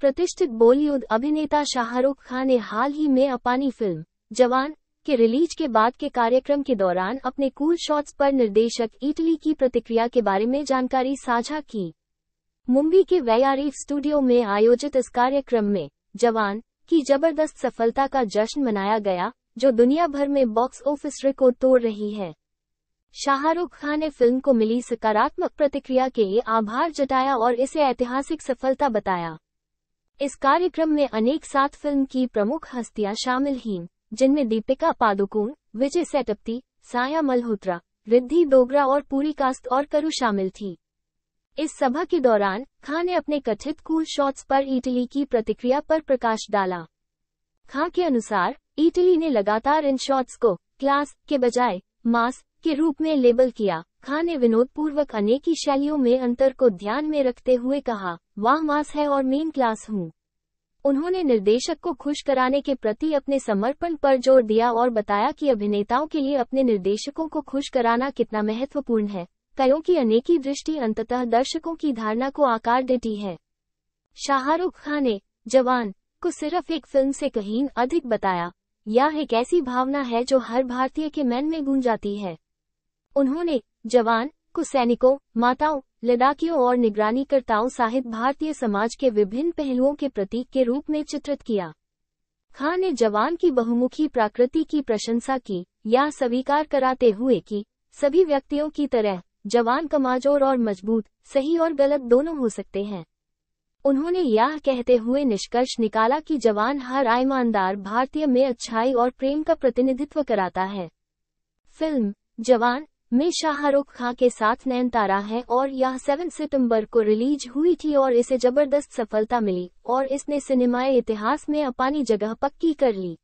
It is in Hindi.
प्रतिष्ठित बॉलीवुड अभिनेता शाहरुख खान ने हाल ही में अपानी फिल्म जवान के रिलीज के बाद के कार्यक्रम के दौरान अपने कूल शॉट्स पर निर्देशक इटली की प्रतिक्रिया के बारे में जानकारी साझा की मुंबई के वैयारीफ स्टूडियो में आयोजित इस कार्यक्रम में जवान की जबरदस्त सफलता का जश्न मनाया गया जो दुनिया भर में बॉक्स ऑफिस रिकॉर्ड तोड़ रही है शाहरुख खान ने फिल्म को मिली सकारात्मक प्रतिक्रिया के आभार जताया और इसे ऐतिहासिक सफलता बताया इस कार्यक्रम में अनेक सात फिल्म की प्रमुख हस्तियां शामिल हैं, जिनमें दीपिका पादुकोण विजय सेटप्ती साया मल्होत्रा रिद्धि डोगरा और पूरी कास्ट और करु शामिल थी इस सभा के दौरान खां ने अपने कथित कूल शॉट्स पर इटली की प्रतिक्रिया पर प्रकाश डाला खां के अनुसार इटली ने लगातार इन शॉट्स को क्लास के बजाय मास के रूप में लेबल किया खां ने विनोद पूर्वक अनेक शैलियों में अंतर को ध्यान में रखते हुए कहा वाह मास है और मेन क्लास हूँ उन्होंने निर्देशक को खुश कराने के प्रति अपने समर्पण पर जोर दिया और बताया कि अभिनेताओं के लिए अपने निर्देशकों को खुश कराना कितना महत्वपूर्ण है कयों की अनेकी दृष्टि अंततः दर्शकों की धारणा को आकार देती है शाहरुख खान ने जवान को सिर्फ एक फिल्म से कहीं अधिक बताया यह एक ऐसी भावना है जो हर भारतीय के मन में गूंज जाती है उन्होंने जवान को सैनिकों माताओं लद्दाखियों और निगरानीकर्ताओं सहित भारतीय समाज के विभिन्न पहलुओं के प्रतीक के रूप में चित्रित किया खान ने जवान की बहुमुखी प्रकृति की प्रशंसा की या स्वीकार कराते हुए कि सभी व्यक्तियों की तरह जवान कमाजोर और मजबूत सही और गलत दोनों हो सकते हैं उन्होंने यह कहते हुए निष्कर्ष निकाला कि जवान हर ईमानदार भारतीय में अच्छाई और प्रेम का प्रतिनिधित्व कराता है फिल्म जवान మేషారోఖఖే సాత్ నయనతారా హై ఔర్ యహ్ 7 సెప్టెంబర్ కో రిలీజ్ హుయీ థీ ఔర్ ఇసే జబర్దస్ట్ సఫల్తా మిలీ ఔర్ ఇస్నే సినిమాయే ఇతిహాస్ మే అపాని జగహ్ పक्की కర్లీ